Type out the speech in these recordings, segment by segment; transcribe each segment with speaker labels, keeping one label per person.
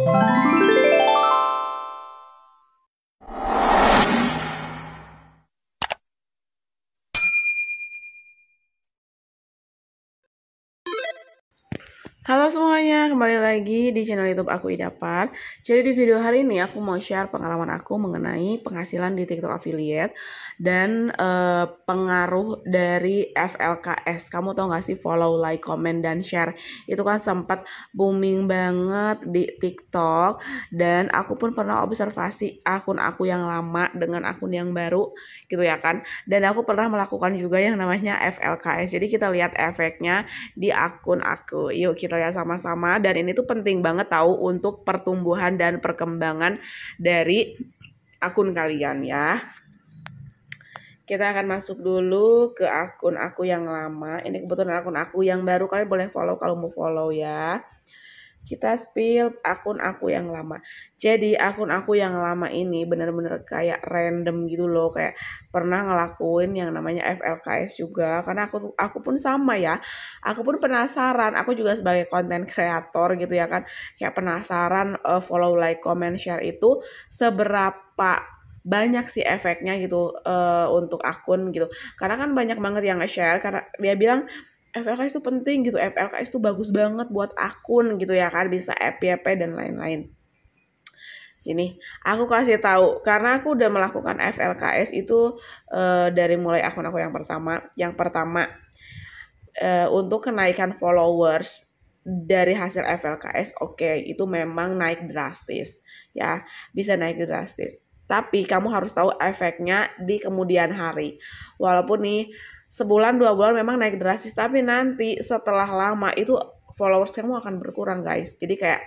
Speaker 1: you Halo semuanya, kembali lagi di channel YouTube aku Idapar. Jadi di video hari ini aku mau share pengalaman aku mengenai penghasilan di TikTok affiliate dan uh, pengaruh dari FLKS. Kamu tau gak sih follow, like, comment, dan share. Itu kan sempat booming banget di TikTok dan aku pun pernah observasi akun aku yang lama dengan akun yang baru gitu ya kan. Dan aku pernah melakukan juga yang namanya FLKS. Jadi kita lihat efeknya di akun aku. Yuk kita Gitu ya sama-sama dan ini tuh penting banget tahu untuk pertumbuhan dan perkembangan dari akun kalian ya. Kita akan masuk dulu ke akun aku yang lama. Ini kebetulan akun aku yang baru kalian boleh follow kalau mau follow ya kita spill akun aku yang lama. Jadi akun aku yang lama ini bener-bener kayak random gitu loh, kayak pernah ngelakuin yang namanya FLKS juga. Karena aku aku pun sama ya, aku pun penasaran. Aku juga sebagai konten kreator gitu ya kan, kayak penasaran uh, follow, like, comment, share itu seberapa banyak sih efeknya gitu uh, untuk akun gitu. Karena kan banyak banget yang nge-share karena dia bilang FLKS itu penting gitu, FLKS itu bagus banget buat akun gitu ya kan, bisa FYP ya, dan lain-lain. Sini, aku kasih tahu karena aku udah melakukan FLKS itu e, dari mulai akun aku yang pertama, yang pertama e, untuk kenaikan followers dari hasil FLKS, oke okay, itu memang naik drastis ya, bisa naik drastis. Tapi kamu harus tahu efeknya di kemudian hari. Walaupun nih sebulan dua bulan memang naik drastis tapi nanti setelah lama itu followers kamu akan berkurang guys jadi kayak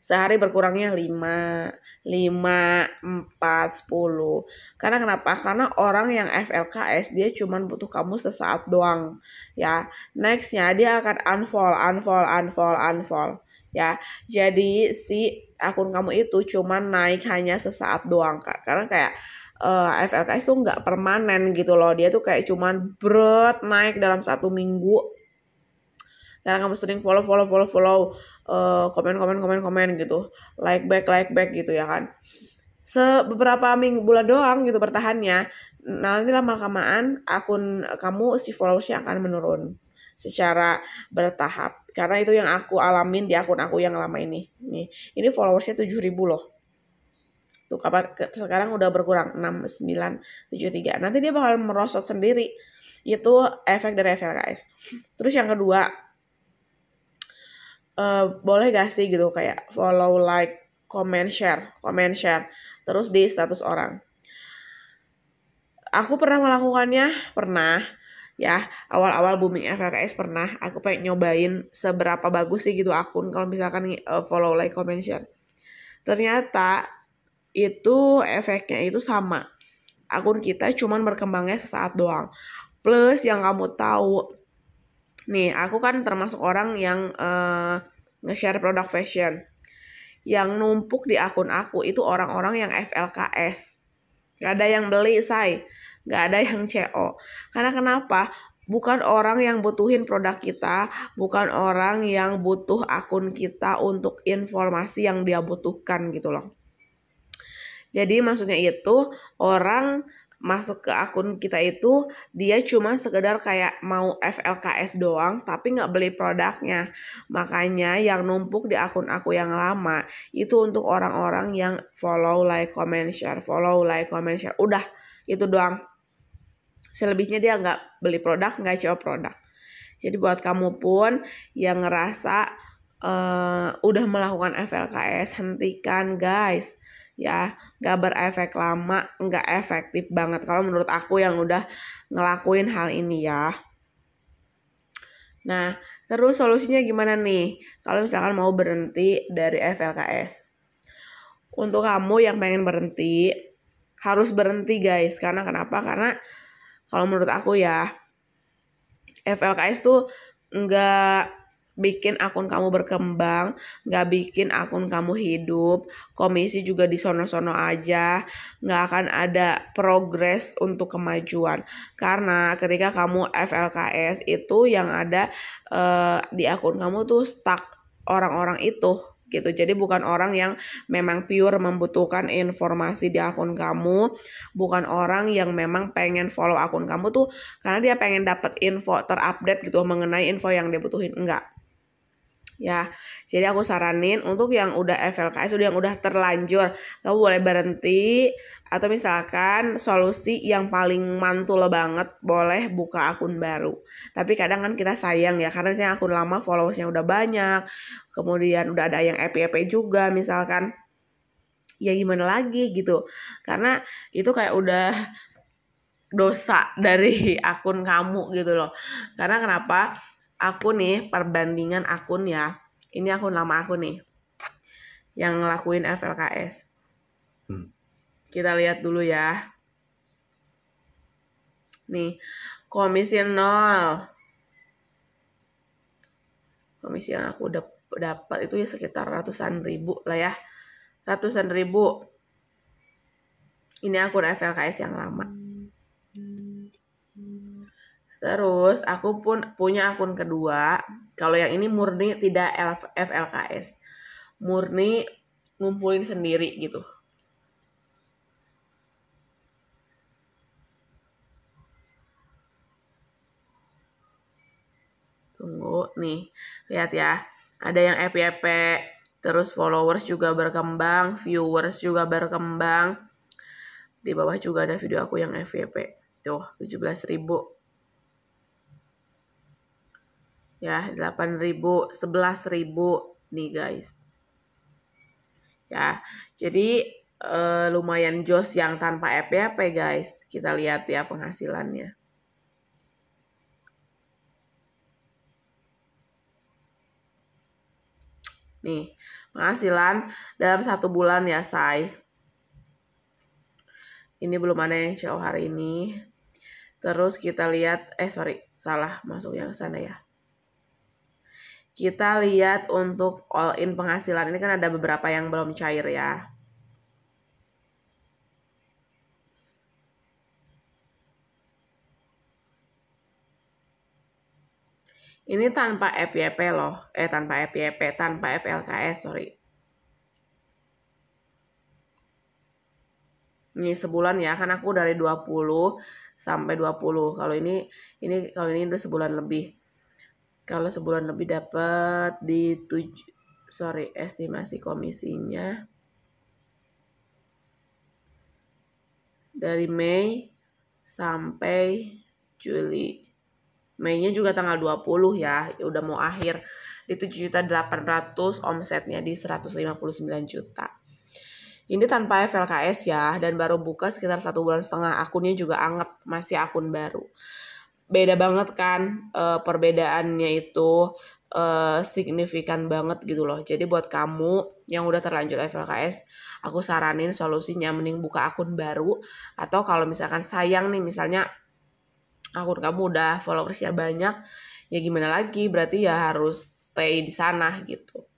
Speaker 1: sehari berkurangnya 5 5 4 10 karena kenapa karena orang yang FLKS dia cuman butuh kamu sesaat doang ya nextnya dia akan unfollow unfollow unfollow unfollow ya jadi si akun kamu itu cuman naik hanya sesaat doang kak karena kayak uh, eh, FLKS tuh nggak permanen gitu loh. Dia tuh kayak cuman berat naik dalam satu minggu. Karena kamu sering follow, follow, follow, follow, uh, komen, komen, komen, komen gitu. Like back, like back gitu ya kan. Seberapa minggu bulan doang gitu bertahannya. Nah, nanti lama kelamaan akun kamu si followersnya akan menurun secara bertahap. Karena itu yang aku alamin di akun aku yang lama ini. Nih, ini followersnya 7000 loh Tuh kapan sekarang udah berkurang 6 9 7 3. Nanti dia bakal merosot sendiri. Itu efek dari guys Terus yang kedua uh, boleh gak sih gitu kayak follow like, comment share, comment share terus di status orang. Aku pernah melakukannya, pernah ya awal-awal booming FKS pernah aku pengen nyobain seberapa bagus sih gitu akun kalau misalkan eh, follow like comment share ternyata itu efeknya itu sama. Akun kita cuman berkembangnya sesaat doang. Plus yang kamu tahu, nih aku kan termasuk orang yang uh, nge-share produk fashion. Yang numpuk di akun aku itu orang-orang yang FLKS. Gak ada yang beli, say. Gak ada yang CO. Karena kenapa? bukan orang yang butuhin produk kita, bukan orang yang butuh akun kita untuk informasi yang dia butuhkan gitu loh. Jadi maksudnya itu orang masuk ke akun kita itu dia cuma sekedar kayak mau FLKS doang tapi nggak beli produknya makanya yang numpuk di akun aku yang lama itu untuk orang-orang yang follow like comment share follow like comment share udah itu doang selebihnya dia nggak beli produk nggak coba produk jadi buat kamu pun yang ngerasa uh, udah melakukan FLKS hentikan guys ya nggak berefek lama nggak efektif banget kalau menurut aku yang udah ngelakuin hal ini ya nah terus solusinya gimana nih kalau misalkan mau berhenti dari FLKS untuk kamu yang pengen berhenti harus berhenti guys karena kenapa karena kalau menurut aku ya FLKS tuh nggak bikin akun kamu berkembang, nggak bikin akun kamu hidup, komisi juga di sono-sono aja, nggak akan ada progres untuk kemajuan. Karena ketika kamu FLKS itu yang ada uh, di akun kamu tuh stuck orang-orang itu gitu. Jadi bukan orang yang memang pure membutuhkan informasi di akun kamu, bukan orang yang memang pengen follow akun kamu tuh karena dia pengen dapat info terupdate gitu mengenai info yang dia butuhin. Enggak ya jadi aku saranin untuk yang udah FLKS udah yang udah terlanjur kamu boleh berhenti atau misalkan solusi yang paling mantul banget boleh buka akun baru tapi kadang kan kita sayang ya karena misalnya akun lama followersnya udah banyak kemudian udah ada yang EPP juga misalkan ya gimana lagi gitu karena itu kayak udah dosa dari akun kamu gitu loh karena kenapa aku nih perbandingan akun ya ini akun lama aku nih yang ngelakuin FLKS hmm. kita lihat dulu ya nih komisi nol komisi yang aku dapat itu ya sekitar ratusan ribu lah ya ratusan ribu ini akun FLKS yang lama Terus aku pun punya akun kedua. Kalau yang ini murni tidak FLKS. Murni ngumpulin sendiri gitu. Tunggu nih, lihat ya. Ada yang FYP, terus followers juga berkembang, viewers juga berkembang. Di bawah juga ada video aku yang FYP. Tuh, 17 ribu ya 8.000 11.000 nih guys ya jadi eh, lumayan jos yang tanpa FYP guys kita lihat ya penghasilannya nih penghasilan dalam satu bulan ya say ini belum ada yang show hari ini terus kita lihat eh sorry salah masuk yang sana ya kita lihat untuk all in penghasilan ini kan ada beberapa yang belum cair ya. Ini tanpa FYP loh, eh tanpa FYP, tanpa FLKS, sorry. ini sebulan ya kan aku dari 20 sampai 20 kalau ini ini kalau ini udah sebulan lebih kalau sebulan lebih dapat di tujuh sorry estimasi komisinya dari Mei sampai Juli. Mei-nya juga tanggal 20 ya, ya udah mau akhir. Di juta 800 omsetnya di 159 juta. Ini tanpa FLKS ya, dan baru buka sekitar satu bulan setengah. Akunnya juga anget, masih akun baru beda banget kan uh, perbedaannya itu uh, signifikan banget gitu loh. Jadi buat kamu yang udah terlanjur FLKS, aku saranin solusinya mending buka akun baru atau kalau misalkan sayang nih misalnya akun kamu udah followersnya banyak, ya gimana lagi? Berarti ya harus stay di sana gitu.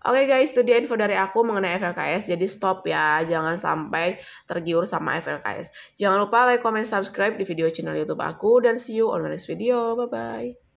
Speaker 1: Oke okay guys, itu dia info dari aku mengenai FLKS. Jadi stop ya, jangan sampai tergiur sama FLKS. Jangan lupa like, comment, subscribe di video channel YouTube aku dan see you on the next video. Bye bye.